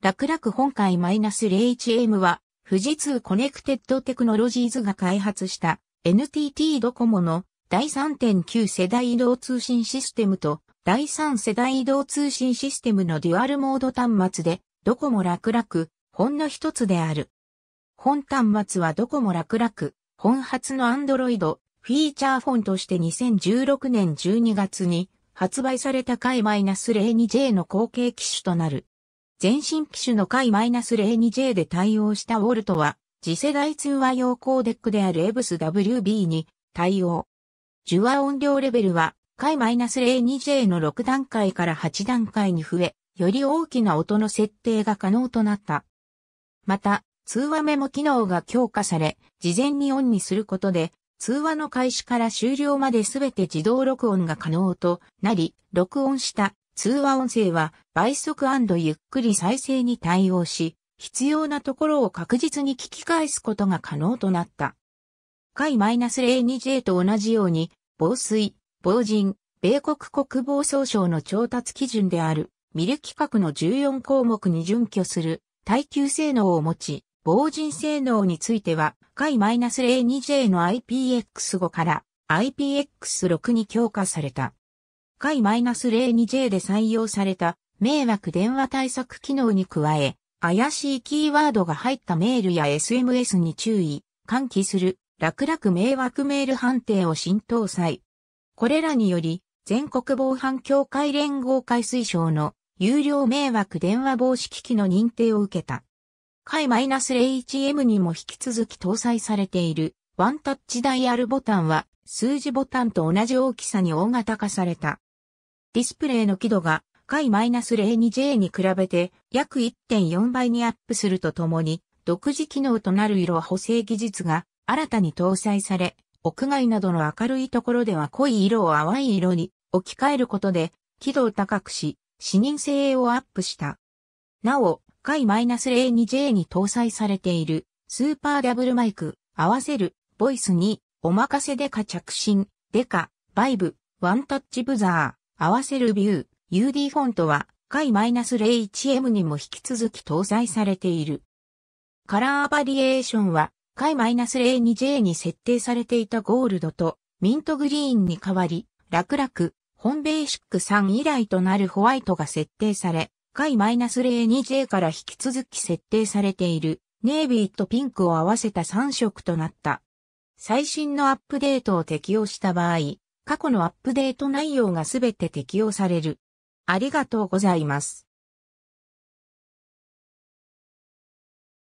楽楽本会 -01M は、富士通コネクテッドテクノロジーズが開発した NTT ドコモの第3.9世代移動通信システムと第3世代移動通信システムのデュアルモード端末で、ドコモ楽々、本の一つである。本端末はドコモ楽々、本発の Android フィーチャーフォンとして2016年12月に発売された回 -02J の後継機種となる。全新機種の回 -02J で対応したウォルトは、次世代通話用コーデックである EBS WB に対応。受話音量レベルは、回 -02J の6段階から8段階に増え、より大きな音の設定が可能となった。また、通話メモ機能が強化され、事前にオンにすることで、通話の開始から終了まで全て自動録音が可能となり、録音した通話音声は倍速ゆっくり再生に対応し、必要なところを確実に聞き返すことが可能となった。回 -02J と同じように、防水、防塵、米国国防総省の調達基準である、ミル規格の14項目に準拠する耐久性能を持ち、防塵性能については、回 -02J の IPX5 から IPX6 に強化された。回 -02J で採用された迷惑電話対策機能に加え、怪しいキーワードが入ったメールや SMS に注意、喚起する、楽々迷惑メール判定を新搭載。これらにより、全国防犯協会連合会推奨の有料迷惑電話防止機器の認定を受けた。回 -01M にも引き続き搭載されているワンタッチダイヤルボタンは数字ボタンと同じ大きさに大型化された。ディスプレイの輝度が解 -02J に比べて約1.4倍にアップするとともに、独自機能となる色補正技術が新たに搭載され、屋外などの明るいところでは濃い色を淡い色に置き換えることで、輝度を高くし、視認性をアップした。なお、解 -02J に搭載されているスーパーダブルマイク、合わせる、ボイスに、お任せデカ着信、デカ、バイブ、ワンタッチブザー、合わせるビュー、UD フォントは、回0 1 m にも引き続き搭載されている。カラーバリエーションは、回0 2 j に設定されていたゴールドと、ミントグリーンに代わり、楽々、本ベーシック3以来となるホワイトが設定され、回0 2 j から引き続き設定されている、ネイビーとピンクを合わせた3色となった。最新のアップデートを適用した場合、過去のアップデート内容がすべて適用される。ありがとうございます。